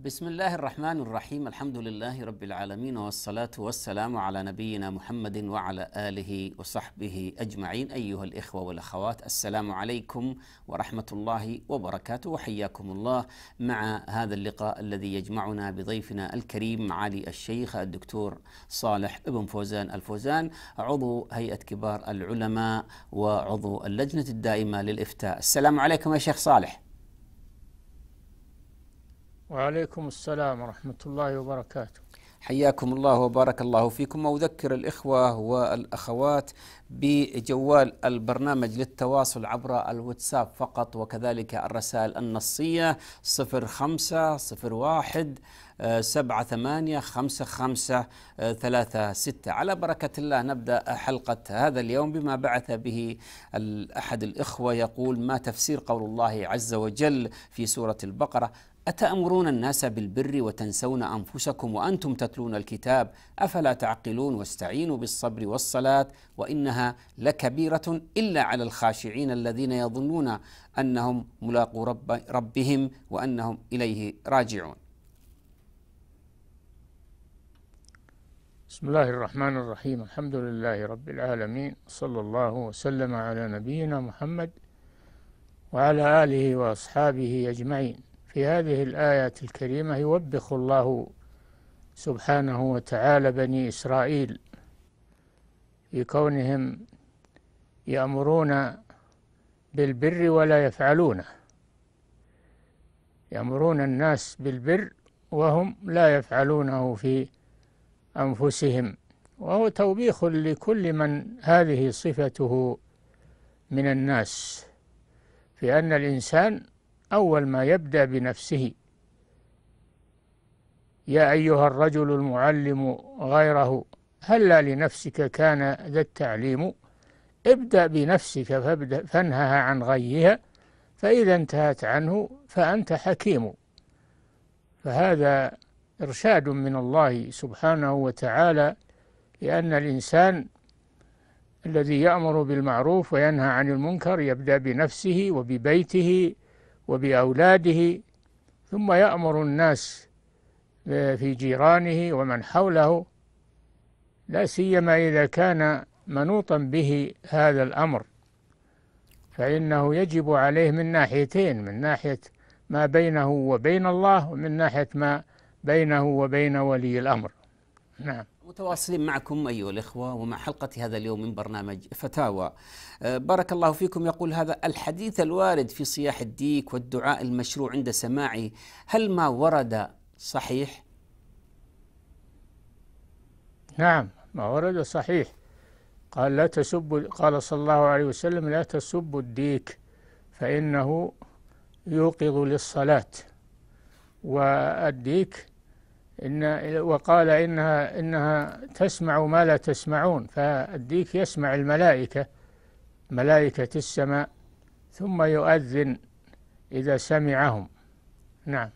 بسم الله الرحمن الرحيم الحمد لله رب العالمين والصلاة والسلام على نبينا محمد وعلى آله وصحبه أجمعين أيها الإخوة والأخوات السلام عليكم ورحمة الله وبركاته وحياكم الله مع هذا اللقاء الذي يجمعنا بضيفنا الكريم معالي الشيخ الدكتور صالح ابن فوزان الفوزان عضو هيئة كبار العلماء وعضو اللجنة الدائمة للإفتاء السلام عليكم يا شيخ صالح وعليكم السلام ورحمة الله وبركاته حياكم الله وبارك الله فيكم وأذكر الإخوة والأخوات بجوال البرنامج للتواصل عبر الواتساب فقط وكذلك الرسائل النصية 0501 سبعة ثمانية خمسة خمسة ثلاثة ستة على بركة الله نبدأ حلقة هذا اليوم بما بعث به أحد الإخوة يقول ما تفسير قول الله عز وجل في سورة البقرة أتأمرون الناس بالبر وتنسون أنفسكم وأنتم تتلون الكتاب أفلا تعقلون واستعينوا بالصبر والصلاة وإنها لكبيرة إلا على الخاشعين الذين يظنون أنهم ملاقو رب ربهم وأنهم إليه راجعون بسم الله الرحمن الرحيم الحمد لله رب العالمين صلى الله وسلم على نبينا محمد وعلى آله وأصحابه أجمعين في هذه الآية الكريمة يوبخ الله سبحانه وتعالى بني إسرائيل في كونهم يأمرون بالبر ولا يفعلونه يأمرون الناس بالبر وهم لا يفعلونه في أنفسهم وهو توبيخ لكل من هذه صفته من الناس في أن الإنسان أول ما يبدأ بنفسه يا أيها الرجل المعلم غيره هلا لنفسك كان ذا التعليم ابدأ بنفسك فابدأ فانهها عن غيها فإذا انتهت عنه فأنت حكيم فهذا إرشاد من الله سبحانه وتعالى لأن الإنسان الذي يأمر بالمعروف وينهى عن المنكر يبدأ بنفسه وببيته وبأولاده ثم يأمر الناس في جيرانه ومن حوله لا سيما إذا كان منوطا به هذا الأمر فإنه يجب عليه من ناحيتين من ناحية ما بينه وبين الله ومن ناحية ما بينه وبين ولي الأمر نعم متواصلين معكم أيها الإخوة ومع حلقة هذا اليوم من برنامج فتاوى آه، بارك الله فيكم يقول هذا الحديث الوارد في صياح الديك والدعاء المشروع عند سماعه هل ما ورد صحيح؟ نعم ما ورد صحيح قال لا تسب قال صلى الله عليه وسلم لا تسبوا الديك فإنه يوقظ للصلاة والديك إن وقال إنها إنها تسمع ما لا تسمعون فالديك يسمع الملائكة ملائكة السماء ثم يؤذن إذا سمعهم نعم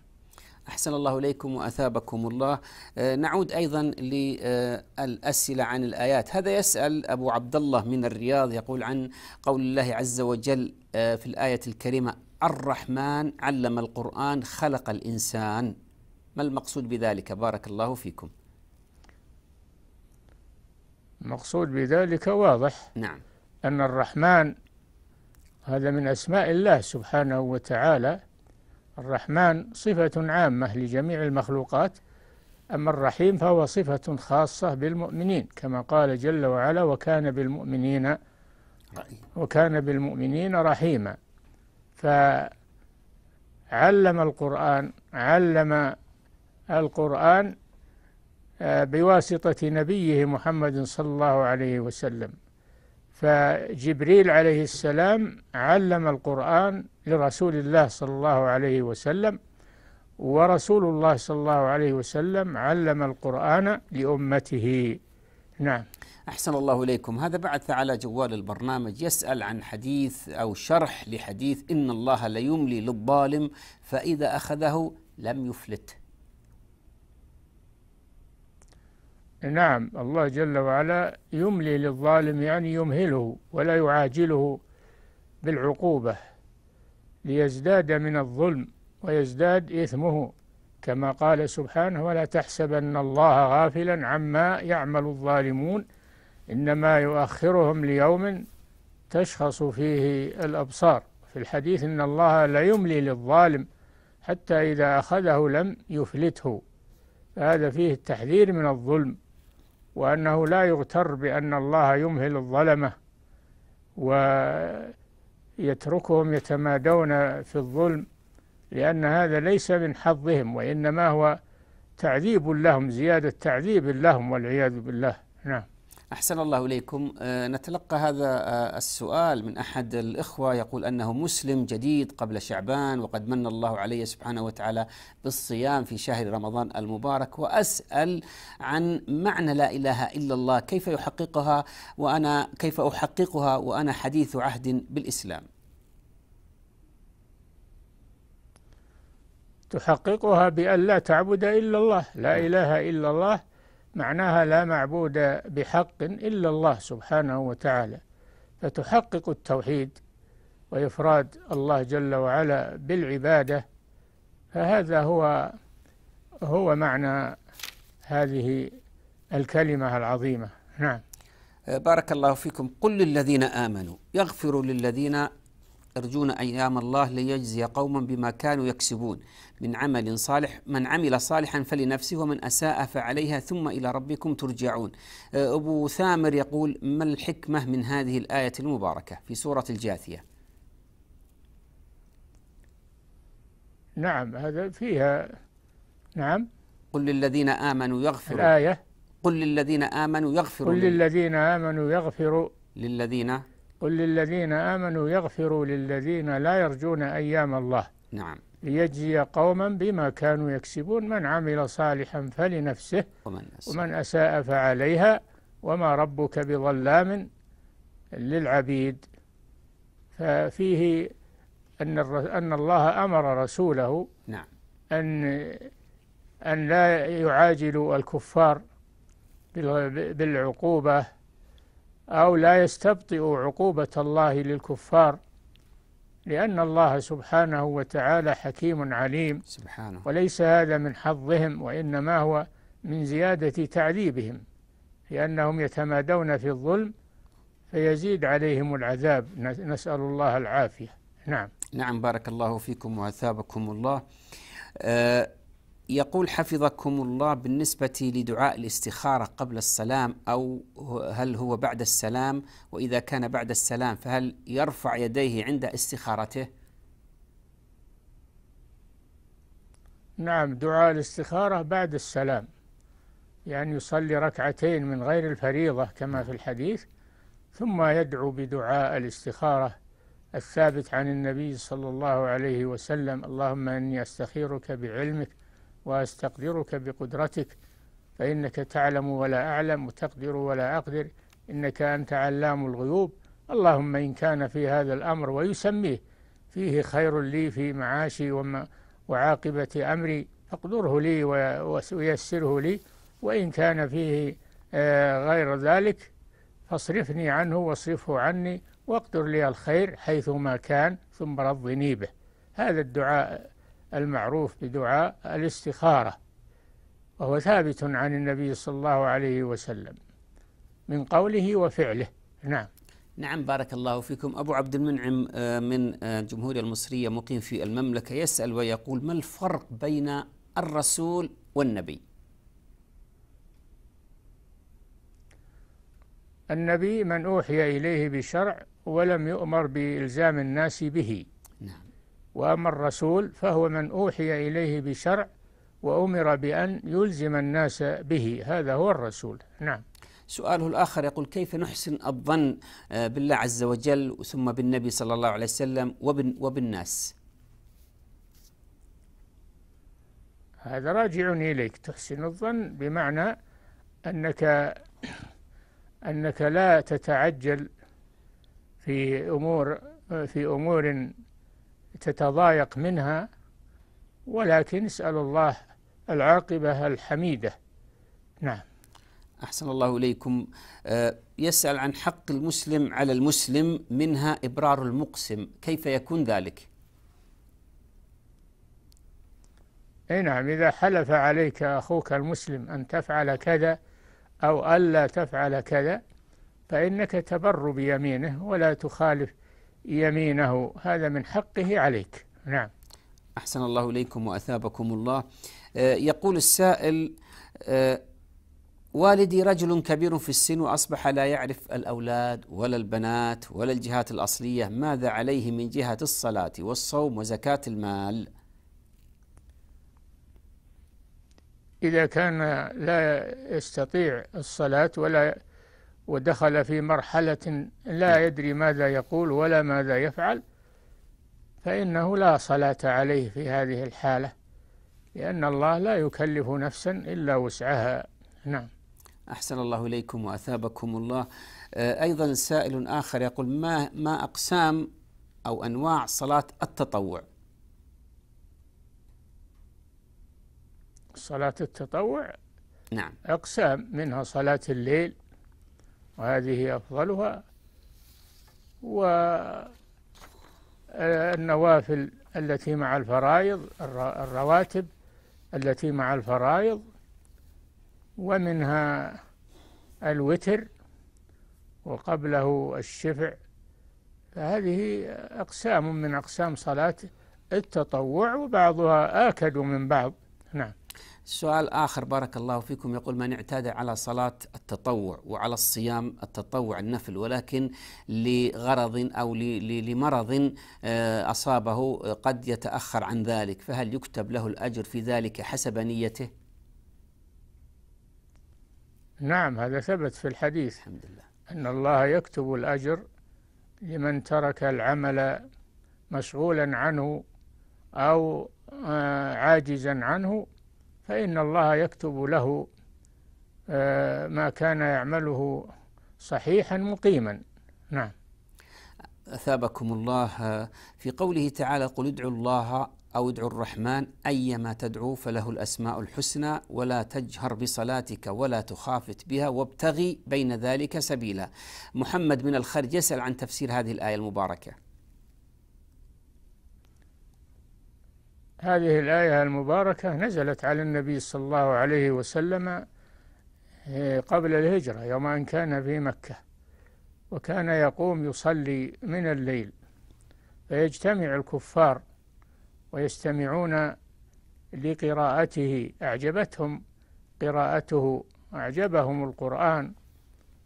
أحسن الله إليكم وأثابكم الله آه، نعود أيضا للأسئلة عن الآيات هذا يسأل أبو عبد الله من الرياض يقول عن قول الله عز وجل آه، في الآية الكريمة الرحمن علم القرآن خلق الإنسان ما المقصود بذلك بارك الله فيكم المقصود بذلك واضح نعم أن الرحمن هذا من أسماء الله سبحانه وتعالى الرحمن صفة عامة لجميع المخلوقات أما الرحيم فهو صفة خاصة بالمؤمنين كما قال جل وعلا وكان بالمؤمنين وكان بالمؤمنين رحيما فعلم القرآن علم القرآن آه، بواسطة نبيه محمد صلى الله عليه وسلم فجبريل عليه السلام علم القرآن لرسول الله صلى الله عليه وسلم ورسول الله صلى الله عليه وسلم علم القرآن لأمته نعم أحسن الله إليكم هذا بعث على جوال البرنامج يسأل عن حديث أو شرح لحديث إن الله ليملي للظالم فإذا أخذه لم يفلته نعم الله جل وعلا يملي للظالم يعني يمهله ولا يعاجله بالعقوبة ليزداد من الظلم ويزداد إثمه كما قال سبحانه ولا تحسبن الله غافلا عما يعمل الظالمون إنما يؤخرهم ليوم تشخص فيه الأبصار في الحديث إن الله لا يملي للظالم حتى إذا أخذه لم يفلته فهذا فيه التحذير من الظلم وأنه لا يغتر بأن الله يمهل الظلمة ويتركهم يتمادون في الظلم لأن هذا ليس من حظهم وإنما هو تعذيب لهم زيادة تعذيب لهم والعياذ بالله نعم أحسن الله إليكم آه، نتلقى هذا آه، السؤال من أحد الإخوة يقول أنه مسلم جديد قبل شعبان وقد من الله عليه سبحانه وتعالى بالصيام في شهر رمضان المبارك وأسأل عن معنى لا إله إلا الله كيف يحققها وأنا كيف أحققها وأنا حديث عهد بالإسلام تحققها بأن لا تعبد إلا الله لا نعم. إله إلا الله معناها لا معبود بحق إلا الله سبحانه وتعالى فتحقق التوحيد وإفراد الله جل وعلا بالعبادة فهذا هو هو معنى هذه الكلمة العظيمة نعم بارك الله فيكم قل للذين آمنوا يغفروا للذين يرجون أيام الله ليجزي قوما بما كانوا يكسبون من عمل صالح من عمل صالحا فلنفسه ومن أساء فعليها ثم إلى ربكم ترجعون أبو ثامر يقول ما الحكمة من هذه الآية المباركة في سورة الجاثية نعم هذا فيها نعم قل للذين آمنوا يغفروا الآية قل للذين آمنوا يغفروا قل للذين آمنوا يغفروا للذين قل للذين آمنوا يغفروا للذين لا يرجون أيام الله نعم ليجزي قوما بما كانوا يكسبون من عمل صالحا فلنفسه ومن أساء, ومن أساء فعليها وما ربك بظلام للعبيد ففيه أن أن الله أمر رسوله نعم أن أن لا يعاجلوا الكفار بالعقوبة أو لا يستبطئ عقوبة الله للكفار لأن الله سبحانه وتعالى حكيم عليم سبحانه وليس هذا من حظهم وإنما هو من زيادة تعذيبهم لأنهم يتمادون في الظلم فيزيد عليهم العذاب نسأل الله العافية نعم نعم بارك الله فيكم وأثابكم الله أه يقول حفظكم الله بالنسبة لدعاء الاستخارة قبل السلام أو هل هو بعد السلام وإذا كان بعد السلام فهل يرفع يديه عند استخارته نعم دعاء الاستخارة بعد السلام يعني يصلي ركعتين من غير الفريضة كما في الحديث ثم يدعو بدعاء الاستخارة الثابت عن النبي صلى الله عليه وسلم اللهم إني أستخيرك بعلمك وأستقدرك بقدرتك فإنك تعلم ولا أعلم وتقدر ولا أقدر إنك أنت علام الغيوب اللهم إن كان في هذا الأمر ويسميه فيه خير لي في معاشي وعاقبة أمري فاقدره لي ويسره لي وإن كان فيه آه، غير ذلك فاصرفني عنه واصرفه عني واقدر لي الخير حيثما كان ثم رضني به هذا الدعاء المعروف بدعاء الاستخارة وهو ثابت عن النبي صلى الله عليه وسلم من قوله وفعله نعم نعم بارك الله فيكم أبو عبد المنعم آه، من الجمهورية آه، المصرية مقيم في المملكة يسأل ويقول ما الفرق بين الرسول والنبي النبي من أوحي إليه بشرع ولم يؤمر بإلزام الناس به وأما الرسول فهو من أوحي إليه بشرع وأمر بأن يلزم الناس به هذا هو الرسول نعم سؤاله الآخر يقول كيف نحسن الظن آه، بالله عز وجل ثم بالنبي صلى الله عليه وسلم وبالناس هذا راجع إليك تحسن الظن بمعنى أنك أنك لا تتعجل في أمور آه، في أمور تتضايق منها ولكن اسأل الله العاقبة الحميدة نعم أحسن الله إليكم آه، يسأل عن حق المسلم على المسلم منها إبرار المقسم كيف يكون ذلك؟ أي نعم إذا حلف عليك أخوك المسلم أن تفعل كذا أو ألا تفعل كذا فإنك تبر بيمينه ولا تخالف يمينه هذا من حقه عليك نعم أحسن الله إليكم وأثابكم الله آه، يقول السائل آه، والدي رجل كبير في السن وأصبح لا يعرف الأولاد ولا البنات ولا الجهات الأصلية ماذا عليه من جهة الصلاة والصوم وزكاة المال إذا كان لا يستطيع الصلاة ولا ودخل في مرحلة لا نعم. يدري ماذا يقول ولا ماذا يفعل فإنه لا صلاة عليه في هذه الحالة لأن الله لا يكلف نفسا إلا وسعها نعم أحسن الله إليكم وأثابكم الله آه، أيضا سائل آخر يقول ما ما أقسام أو أنواع صلاة التطوع صلاة التطوع نعم أقسام منها صلاة الليل وهذه أفضلها والنوافل التي مع الفرائض الرواتب التي مع الفرائض ومنها الوتر وقبله الشفع فهذه أقسام من أقسام صلاة التطوع وبعضها آكد من بعض نعم سؤال آخر بارك الله فيكم يقول من اعتاد على صلاة التطوع وعلى الصيام التطوع النفل ولكن لغرض أو لمرض آه، أصابه قد يتأخر عن ذلك فهل يكتب له الأجر في ذلك حسب نيته؟ نعم هذا ثبت في الحديث الحمد لله أن الله يكتب الأجر لمن ترك العمل مشغولا عنه أو آه، عاجزا عنه فإن الله يكتب له آه، ما كان يعمله صحيحا مقيما نعم أثابكم الله آه، في قوله تعالى قل ادعوا الله أو ادعوا الرحمن أيما تدعو فله الأسماء الحسنى ولا تجهر بصلاتك ولا تخافت بها وابتغي بين ذلك سبيلا محمد من الخرج يسأل عن تفسير هذه الآية المباركة هذه الآية المباركة نزلت على النبي صلى الله عليه وسلم آه، قبل الهجرة يوم أن كان في مكة وكان يقوم يصلي من الليل فيجتمع الكفار ويستمعون لقراءته أعجبتهم قراءته أعجبهم القرآن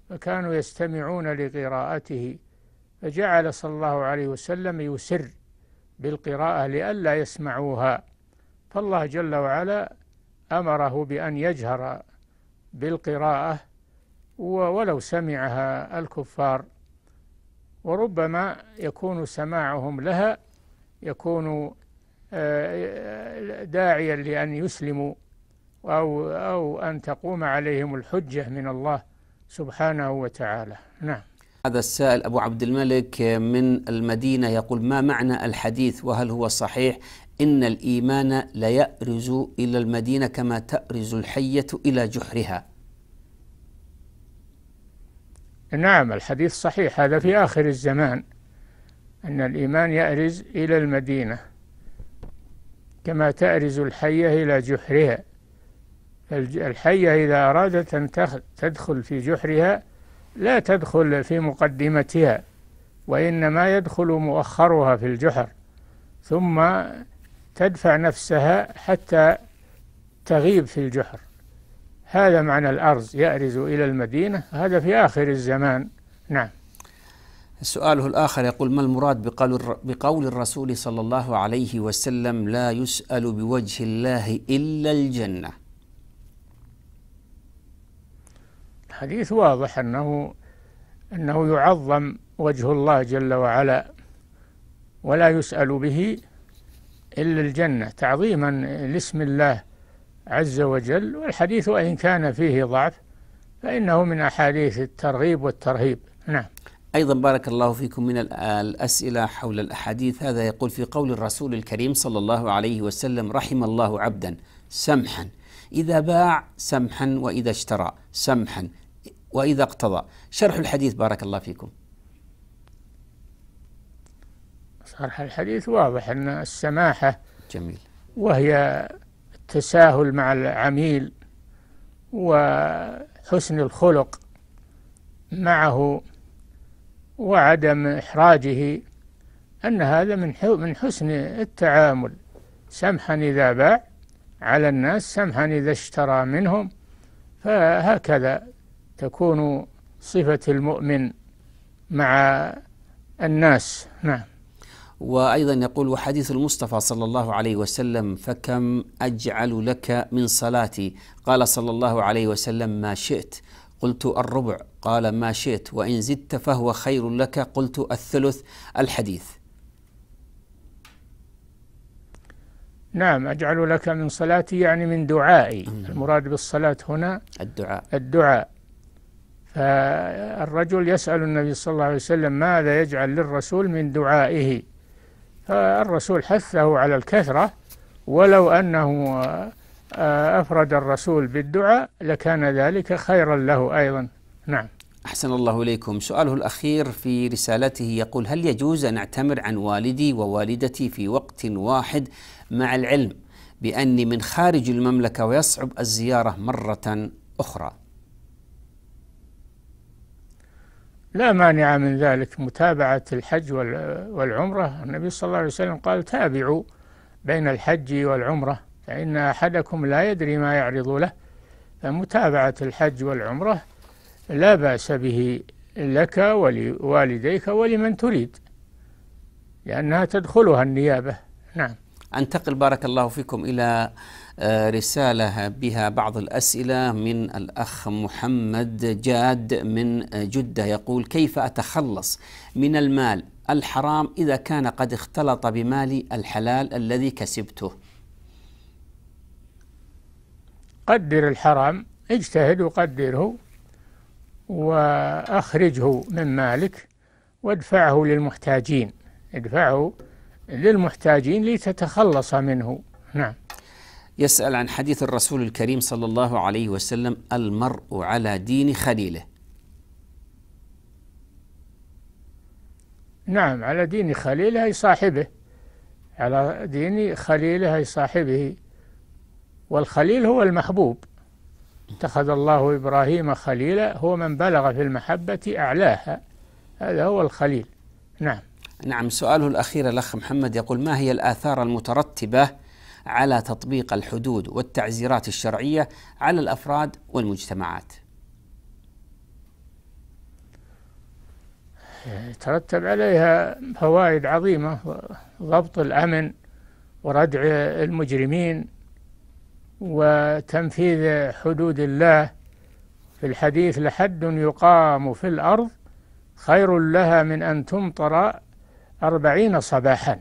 فكانوا يستمعون لقراءته فجعل صلى الله عليه وسلم يسر بالقراءة لئلا يسمعوها فالله جل وعلا أمره بأن يجهر بالقراءة ولو سمعها الكفار وربما يكون سماعهم لها يكون آه، داعيا لأن يسلموا أو أو أن تقوم عليهم الحجة من الله سبحانه وتعالى نعم هذا السائل أبو عبد الملك من المدينة يقول ما معنى الحديث وهل هو صحيح إن الإيمان ليأرز إلى المدينة كما تأرز الحية إلى جحرها نعم الحديث صحيح هذا في آخر الزمان أن الإيمان يأرز إلى المدينة كما تأرز الحية إلى جحرها الحية إذا أرادت أن تدخل في جحرها لا تدخل في مقدمتها وإنما يدخل مؤخرها في الجحر ثم تدفع نفسها حتى تغيب في الجحر هذا معنى الأرز يأرز إلى المدينة هذا في آخر الزمان نعم سؤاله الآخر يقول ما المراد بقول, بقول الرسول صلى الله عليه وسلم لا يسأل بوجه الله إلا الجنة الحديث واضح أنه أنه يعظم وجه الله جل وعلا ولا يسأل به إلا الجنة تعظيما لاسم الله عز وجل والحديث وإن كان فيه ضعف فإنه من أحاديث الترغيب والترهيب نعم أيضا بارك الله فيكم من الأسئلة حول الأحاديث هذا يقول في قول الرسول الكريم صلى الله عليه وسلم رحم الله عبدا سمحا إذا باع سمحا وإذا اشترى سمحا وإذا اقتضى شرح الحديث بارك الله فيكم شرح الحديث واضح أن السماحة جميل وهي التساهل مع العميل وحسن الخلق معه وعدم إحراجه أن هذا من من حسن التعامل سمحا إذا باع على الناس سمحا إذا اشترى منهم فهكذا تكون صفة المؤمن مع الناس نعم وأيضا يقول وحديث المصطفى صلى الله عليه وسلم فكم أجعل لك من صلاتي قال صلى الله عليه وسلم ما شئت قلت الربع قال ما شئت وإن زدت فهو خير لك قلت الثلث الحديث نعم أجعل لك من صلاتي يعني من دعائي نعم. المراد بالصلاة هنا الدعاء الدعاء فالرجل يسأل النبي صلى الله عليه وسلم ماذا يجعل للرسول من دعائه فالرسول حثه على الكثرة ولو أنه آه، أفرد الرسول بالدعاء لكان ذلك خيرا له أيضا نعم أحسن الله إليكم سؤاله الأخير في رسالته يقول هل يجوز أن أعتمر عن والدي ووالدتي في وقت واحد مع العلم بأني من خارج المملكة ويصعب الزيارة مرة أخرى لا مانع من ذلك متابعة الحج والعمرة النبي صلى الله عليه وسلم قال تابعوا بين الحج والعمرة فإن أحدكم لا يدري ما يعرض له فمتابعة الحج والعمرة لا بأس به لك ولوالديك ولمن تريد لأنها تدخلها النيابة نعم أنتقل بارك الله فيكم إلى آه، رسالة بها بعض الأسئلة من الأخ محمد جاد من جدة يقول كيف أتخلص من المال الحرام إذا كان قد اختلط بمالي الحلال الذي كسبته قدر الحرام اجتهد وقدره وأخرجه من مالك وادفعه للمحتاجين ادفعه للمحتاجين لتتخلص منه نعم يسأل عن حديث الرسول الكريم صلى الله عليه وسلم المرء على دين خليله نعم على دين خليله أي صاحبه على دين خليله أي صاحبه والخليل هو المحبوب اتخذ الله إبراهيم خليلا هو من بلغ في المحبة أعلاها هذا هو الخليل نعم نعم سؤاله الأخير الأخ محمد يقول ما هي الآثار المترتبة على تطبيق الحدود والتعزيرات الشرعيه على الافراد والمجتمعات. يترتب عليها فوائد عظيمه ضبط الامن وردع المجرمين وتنفيذ حدود الله في الحديث لحد يقام في الارض خير لها من ان تمطر أربعين صباحا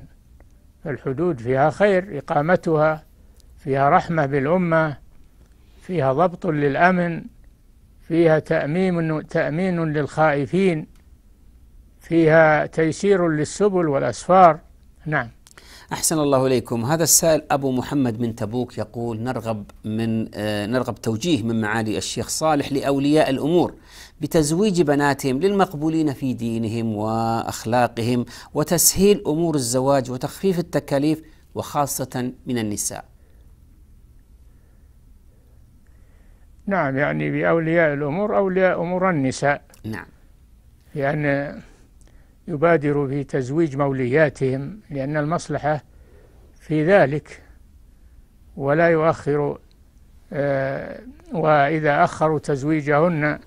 الحدود فيها خير إقامتها فيها رحمة بالأمة فيها ضبط للأمن فيها تأمين تأمين للخائفين فيها تيسير للسبل والأسفار نعم أحسن الله إليكم هذا السائل أبو محمد من تبوك يقول نرغب من آه، نرغب توجيه من معالي الشيخ صالح لأولياء الأمور بتزويج بناتهم للمقبولين في دينهم واخلاقهم وتسهيل امور الزواج وتخفيف التكاليف وخاصه من النساء. نعم يعني باولياء الامور اولياء امور النساء. نعم. لان يبادروا في تزويج مولياتهم لان المصلحه في ذلك ولا يؤخر آه وإذا أخروا تزويجهن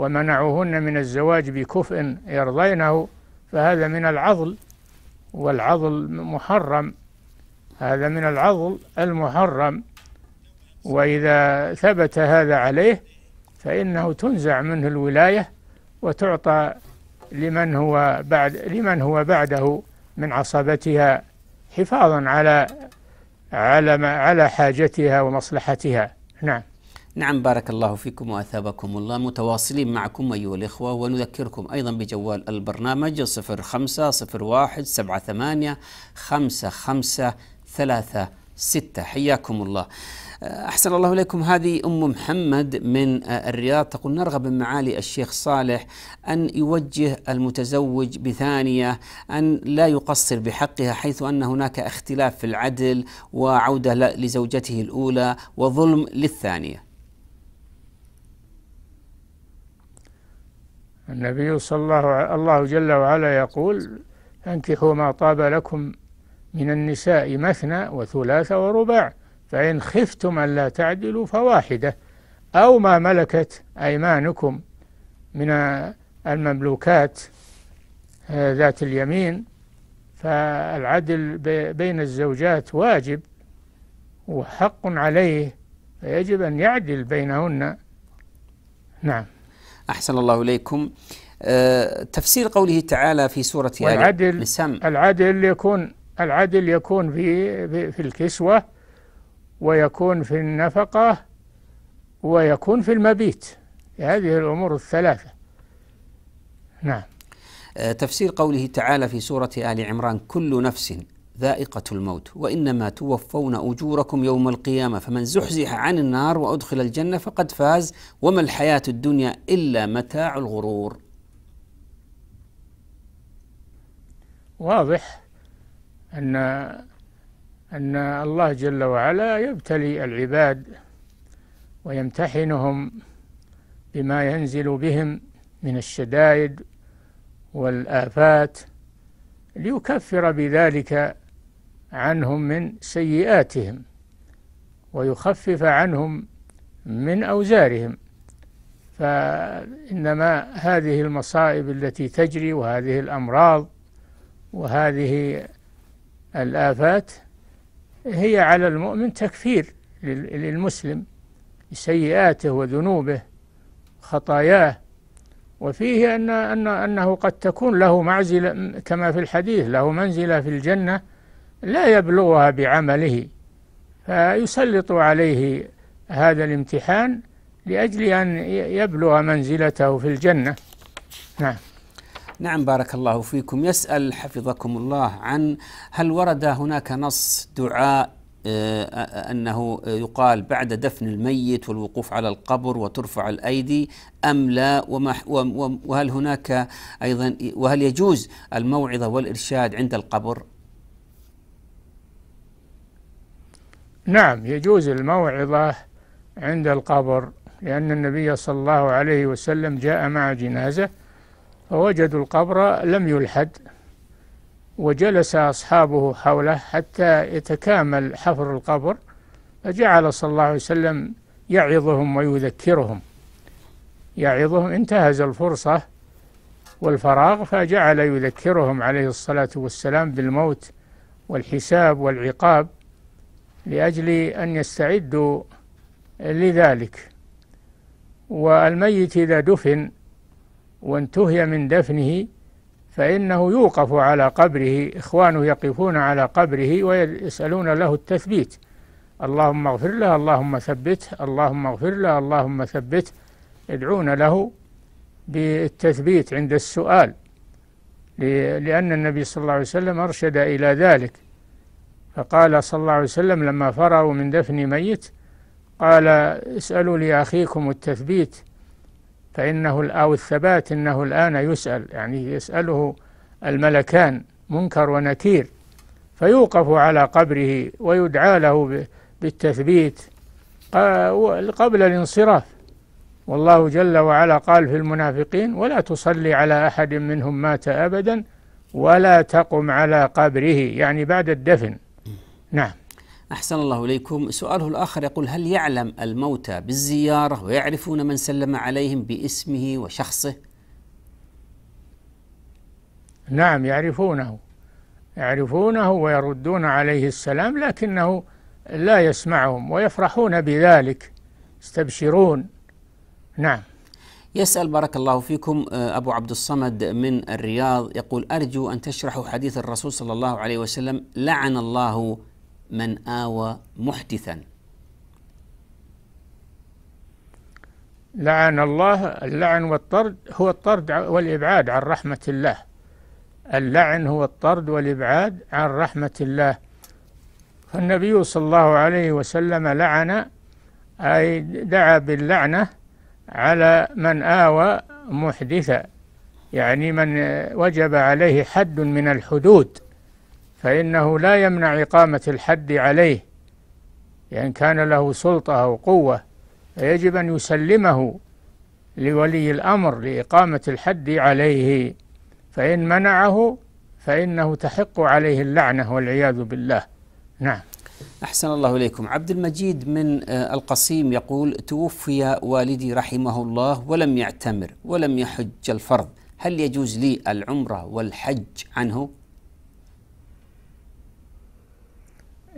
ومنعوهن من الزواج بكفء يرضينه فهذا من العضل والعضل محرم هذا من العضل المحرم وإذا ثبت هذا عليه فإنه تنزع منه الولاية وتعطى لمن هو بعد لمن هو بعده من عصبتها حفاظا على على على حاجتها ومصلحتها نعم نعم بارك الله فيكم وأثابكم الله متواصلين معكم أيها الإخوة ونذكركم أيضا بجوال البرنامج 0501 78 حياكم الله آه، أحسن الله إليكم هذه أم محمد من آه، الرياض تقول نرغب من معالي الشيخ صالح أن يوجه المتزوج بثانية أن لا يقصر بحقها حيث أن هناك اختلاف في العدل وعودة لزوجته الأولى وظلم للثانية النبي صلى الله الله جل وعلا يقول أنكحوا ما طاب لكم من النساء مثنى وثلاث ورباع فإن خفتم ألا تعدلوا فواحدة أو ما ملكت أيمانكم من المملوكات آه، ذات اليمين فالعدل بين الزوجات واجب وحق عليه فيجب أن يعدل بينهن نعم أحسن الله إليكم أه تفسير قوله تعالى في سورة والعدل العدل يكون العدل يكون في في الكسوة ويكون في النفقة ويكون في المبيت في هذه الأمور الثلاثة نعم آه، تفسير قوله تعالى في سورة آل عمران كل نفس ذائقة الموت وإنما توفون أجوركم يوم القيامة فمن زحزح عن النار وأدخل الجنة فقد فاز وما الحياة الدنيا إلا متاع الغرور واضح أن أن الله جل وعلا يبتلي العباد ويمتحنهم بما ينزل بهم من الشدائد والآفات ليكفر بذلك عنهم من سيئاتهم ويخفف عنهم من أوزارهم فإنما هذه المصائب التي تجري وهذه الأمراض وهذه الآفات هي على المؤمن تكفير للمسلم سيئاته وذنوبه خطاياه وفيه أن أنه قد تكون له معزلة كما في الحديث له منزلة في الجنة لا يبلغها بعمله فيسلط عليه هذا الامتحان لأجل أن يبلغ منزلته في الجنة نعم نعم بارك الله فيكم يسأل حفظكم الله عن هل ورد هناك نص دعاء آه، أنه يقال بعد دفن الميت والوقوف على القبر وترفع الأيدي أم لا وهل هناك أيضا وهل يجوز الموعظة والإرشاد عند القبر نعم يجوز الموعظة عند القبر لأن النبي صلى الله عليه وسلم جاء مع جنازة فوجدوا القبر لم يلحد وجلس أصحابه حوله حتى يتكامل حفر القبر فجعل صلى الله عليه وسلم يعظهم ويذكرهم يعظهم انتهز الفرصة والفراغ فجعل يذكرهم عليه الصلاة والسلام بالموت والحساب والعقاب لأجل أن يستعدوا لذلك والميت إذا دفن وانتهي من دفنه فإنه يوقف على قبره إخوانه يقفون على قبره ويسألون له التثبيت اللهم اغفر له اللهم ثبته اللهم اغفر له اللهم ثبته يدعون له بالتثبيت عند السؤال لأن النبي صلى الله عليه وسلم أرشد إلى ذلك فقال صلى الله عليه وسلم لما فرغوا من دفن ميت قال اسألوا لأخيكم التثبيت فإنه أو الثبات إنه الآن يسأل يعني يسأله الملكان منكر ونكير فيوقف على قبره ويدعى له بالتثبيت قبل الانصراف والله جل وعلا قال في المنافقين ولا تصلي على أحد منهم مات أبدا ولا تقم على قبره يعني بعد الدفن نعم أحسن الله إليكم سؤاله الآخر يقول هل يعلم الموتى بالزيارة ويعرفون من سلم عليهم باسمه وشخصه نعم يعرفونه يعرفونه ويردون عليه السلام لكنه لا يسمعهم ويفرحون بذلك يستبشرون نعم يسأل بارك الله فيكم آه، أبو عبد الصمد من الرياض يقول أرجو أن تشرحوا حديث الرسول صلى الله عليه وسلم لعن الله من آوى محدثا لعن الله اللعن والطرد هو الطرد والإبعاد عن رحمة الله اللعن هو الطرد والإبعاد عن رحمة الله فالنبي صلى الله عليه وسلم لعن أي دعا باللعنة على من آوى محدثا يعني من وجب عليه حد من الحدود فإنه لا يمنع إقامة الحد عليه لأن كان له سلطة أو قوة فيجب أن يسلمه لولي الأمر لإقامة الحد عليه فإن منعه فإنه تحق عليه اللعنة والعياذ بالله نعم أحسن الله إليكم عبد المجيد من آه، القصيم يقول توفي والدي رحمه الله ولم يعتمر ولم يحج الفرض هل يجوز لي العمرة والحج عنه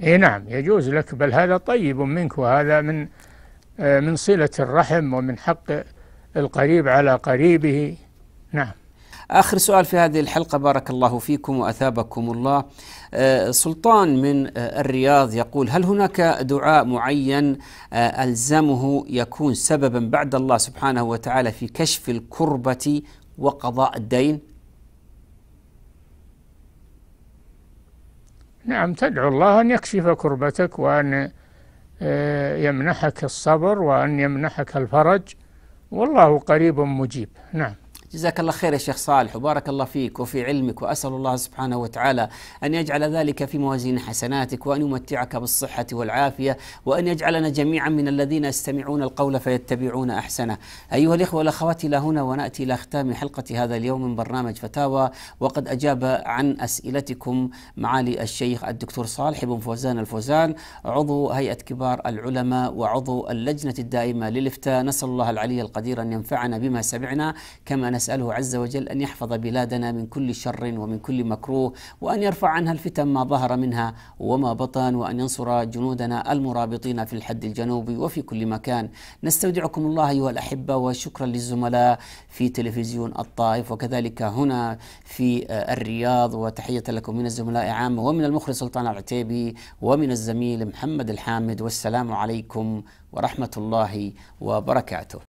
اي نعم يجوز لك بل هذا طيب منك وهذا من آه، من صلة الرحم ومن حق القريب على قريبه نعم آخر سؤال في هذه الحلقة بارك الله فيكم وأثابكم الله آه، سلطان من آه، الرياض يقول هل هناك دعاء معين ألزمه يكون سببا بعد الله سبحانه وتعالى في كشف الكربة وقضاء الدين نعم تدعو الله أن يكشف كربتك وأن آه، يمنحك الصبر وأن يمنحك الفرج والله قريب مجيب نعم جزاك الله خير يا شيخ صالح وبارك الله فيك وفي علمك وأسأل الله سبحانه وتعالى أن يجعل ذلك في موازين حسناتك وأن يمتعك بالصحة والعافية وأن يجعلنا جميعا من الذين يستمعون القول فيتبعون أحسنه أيها الإخوة والأخوات إلى هنا ونأتي إلى ختام حلقة هذا اليوم من برنامج فتاوى وقد أجاب عن أسئلتكم معالي الشيخ الدكتور صالح بن فوزان الفوزان عضو هيئة كبار العلماء وعضو اللجنة الدائمة للإفتاء نسأل الله العلي القدير أن ينفعنا بما سمعنا كما نسأله عز وجل أن يحفظ بلادنا من كل شر ومن كل مكروه وأن يرفع عنها الفتن ما ظهر منها وما بطن وأن ينصر جنودنا المرابطين في الحد الجنوبي وفي كل مكان نستودعكم الله أيها الأحبة وشكرا للزملاء في تلفزيون الطائف وكذلك هنا في آه، الرياض وتحية لكم من الزملاء عامة ومن المخرج سلطان العتيبي ومن الزميل محمد الحامد والسلام عليكم ورحمة الله وبركاته